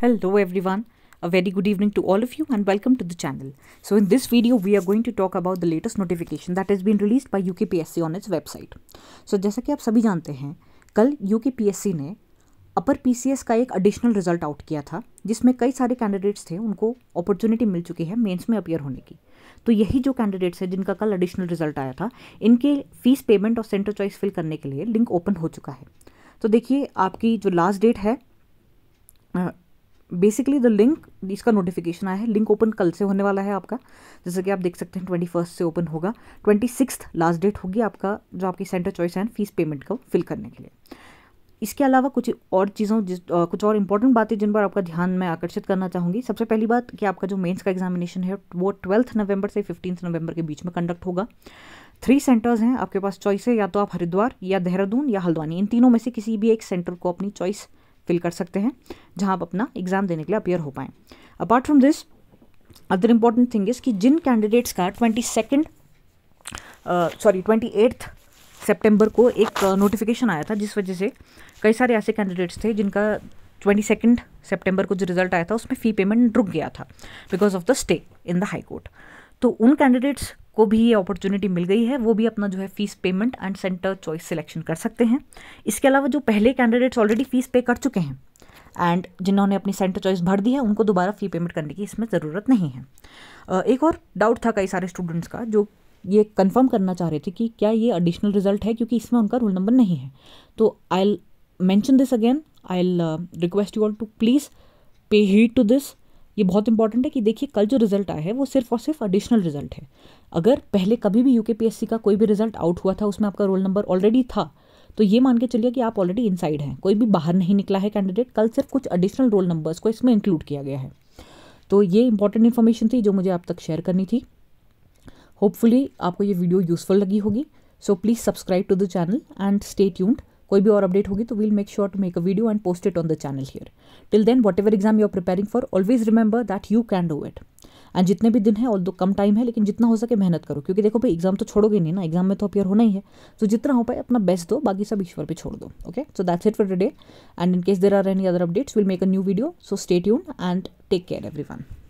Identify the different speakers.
Speaker 1: Hello everyone, a very good evening to all of you and welcome to the channel. So in this video we are going to talk about the latest notification that has been released by UKPSC on its website. So जैसा कि आप सभी जानते हैं कल UKPSC ने upper PCS का एक एडिशनल रिजल्ट आउट किया था जिसमें कई सारे कैंडिडेट्स थे उनको अपॉर्चुनिटी मिल चुकी है मेंस में अपियर होने की तो यही जो कैंडिडेट्स हैं जिनका कल एडिशनल रिजल्ट आया था इनके फीस पेमेंट और सेंटर चॉइस फिल करने के लिए लिंक ओपन हो चुका है तो देखिए आपकी जो लास्ट डेट है बेसिकली द लिंक इसका नोटिफिकेशन आया है लिंक ओपन कल से होने वाला है आपका जैसे कि आप देख सकते हैं ट्वेंटी फर्स्ट से ओपन होगा ट्वेंटी सिक्स लास्ट डेट होगी आपका जो आपकी centre choice and fees payment को फिल करने के लिए इसके अलावा कुछ और चीज़ों जिस आ, कुछ और इंपॉर्टेंट बातें जिन पर आपका ध्यान मैं आकर्षित करना चाहूँगी सबसे पहली बात कि आपका जो मेंस का एग्जामिनेशन है वो ट्वेल्थ नवंबर से फिफ्टीन नवंबर के बीच में कंडक्ट होगा थ्री सेंटर्स हैं आपके पास चॉइस है या तो आप हरिद्वार या देहरादून या हल्द्वानी इन तीनों में से किसी भी एक सेंटर को अपनी चॉइस फिल कर सकते हैं जहाँ आप अपना एग्ज़ाम देने के लिए अपेयर हो पाएँ apart from this other important thing is कि जिन कैंडिडेट्स का twenty second sorry twenty eighth September को एक नोटिफिकेशन आया था जिस वजह से कई सारे ऐसे कैंडिडेट्स थे जिनका ट्वेंटी सेकेंड सेप्टेम्बर को जो रिजल्ट आया था उसमें फ़ी पेमेंट रुक गया था because of the stay in the high court तो उन कैंडिडेट्स को भी ये अपॉर्चुनिटी मिल गई है वो भी अपना जो है fees payment and centre choice selection कर सकते हैं इसके अलावा जो पहले कैंडिडेट्स ऑलरेडी फीस पे कर चुके हैं एंड जिन्होंने अपनी सेंटर चॉइस भर दी है उनको दोबारा फ़ी पेमेंट करने की इसमें ज़रूरत नहीं है एक और डाउट था कई सारे स्टूडेंट्स का जो ये कंफर्म करना चाह रहे थे कि क्या ये एडिशनल रिजल्ट है क्योंकि इसमें उनका रोल नंबर नहीं है तो I mention this again I request you all to please pay heed to this ये बहुत इंपॉर्टेंट है कि देखिए कल जो रिजल्ट आया है वो सिर्फ और सिर्फ एडिशनल रिजल्ट है अगर पहले कभी भी यूके का कोई भी रिजल्ट आउट हुआ था उसमें आपका रोल नंबर ऑलरेडी था तो ये मान के चलिए कि आप ऑलरेडी इनसाइड हैं कोई भी बाहर नहीं निकला है कैंडिडेट कल सिर्फ कुछ एडिशनल रोल नंबर्स को इसमें इंक्लूड किया गया है तो ये इंपॉर्टेंट इन्फॉर्मेशन थी जो मुझे आप तक शेयर करनी थी होपफुली आपको ये वीडियो यूज़फुल लगी होगी so please subscribe to the channel and stay tuned कोई भी और अपडेट होगी तो we'll make sure to make a video and post it on the channel here till then whatever exam you are preparing for always remember that you can do it and जितने भी दिन है all दो कम time है लेकिन जितना हो सके मेहनत करो क्योंकि देखो भाई एग्जाम तो छोड़ोगे नहीं ना एग्जाम में तो अपियर होना ही है तो जितना हो पाए अपना बेस्ट दो बाकी सब ईश्वर पे छोड़ दो okay so that's it for today and in case there are any other updates will make a new video so stay tune and take care every